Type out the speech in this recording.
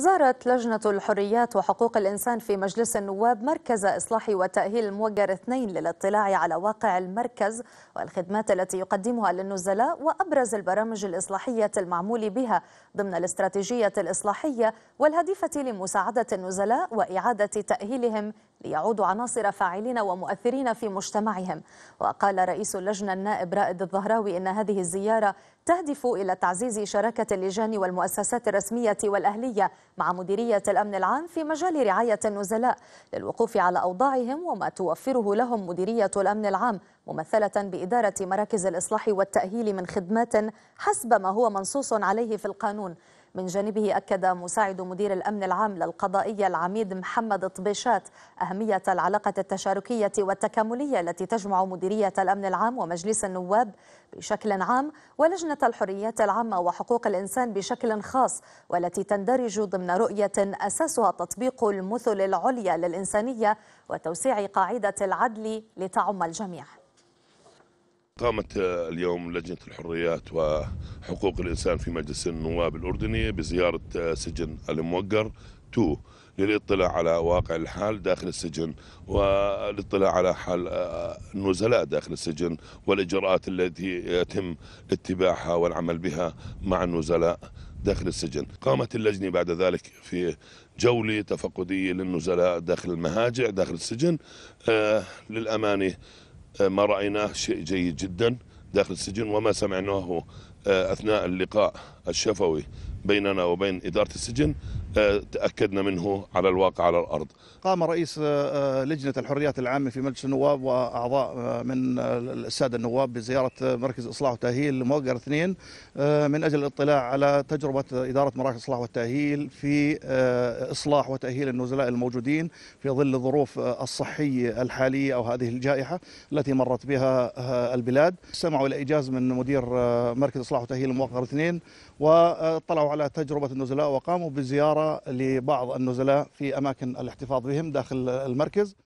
زارت لجنة الحريات وحقوق الإنسان في مجلس النواب مركز إصلاح وتأهيل الموجر اثنين للاطلاع على واقع المركز والخدمات التي يقدمها للنزلاء وأبرز البرامج الإصلاحية المعمول بها ضمن الاستراتيجية الإصلاحية والهدفة لمساعدة النزلاء وإعادة تأهيلهم ليعودوا عناصر فاعلين ومؤثرين في مجتمعهم وقال رئيس اللجنة النائب رائد الظهراوي إن هذه الزيارة تهدف إلى تعزيز شراكة اللجان والمؤسسات الرسمية والأهلية مع مديرية الأمن العام في مجال رعاية النزلاء للوقوف على أوضاعهم وما توفره لهم مديرية الأمن العام ممثلة بإدارة مراكز الإصلاح والتأهيل من خدمات حسب ما هو منصوص عليه في القانون من جانبه أكد مساعد مدير الأمن العام للقضائية العميد محمد طبيشات أهمية العلاقة التشاركية والتكاملية التي تجمع مديرية الأمن العام ومجلس النواب بشكل عام ولجنة الحريات العامة وحقوق الإنسان بشكل خاص والتي تندرج ضمن رؤية أساسها تطبيق المثل العليا للإنسانية وتوسيع قاعدة العدل لتعم الجميع قامت آه، اليوم لجنة الحريات وحقوق الإنسان في مجلس النواب الأردني بزيارة آه، سجن الموقر تو للاطلاع على واقع الحال داخل السجن والاطلاع على حال النزلاء آه، داخل السجن والإجراءات التي يتم اتباعها والعمل بها مع النزلاء داخل السجن قامت اللجنة بعد ذلك في جولة تفقدية للنزلاء داخل المهاجع داخل السجن للأمانة آه، ما رأيناه شيء جيد جدا داخل السجن وما سمعناه آه، أثناء اللقاء الشفوي بيننا وبين إدارة السجن آه، تأكدنا منه على الواقع على الأرض قام رئيس آه، آه، لجنة الحريات العامة في مجلس النواب وأعضاء من السادة النواب بزيارة مركز إصلاح وتأهيل موقر اثنين من أجل الاطلاع على تجربة إدارة مراكز إصلاح والتأهيل في إصلاح وتأهيل النزلاء الموجودين في ظل الظروف الصحية الحالية أو هذه الجائحة التي مرت بها البلاد استمعوا إلى إجاز من مدير مركز إصلاح وتأهيل موقر اثنين واطلعوا على تجربة النزلاء وقاموا بزيارة لبعض النزلاء في أماكن الاحتفاظ بهم داخل المركز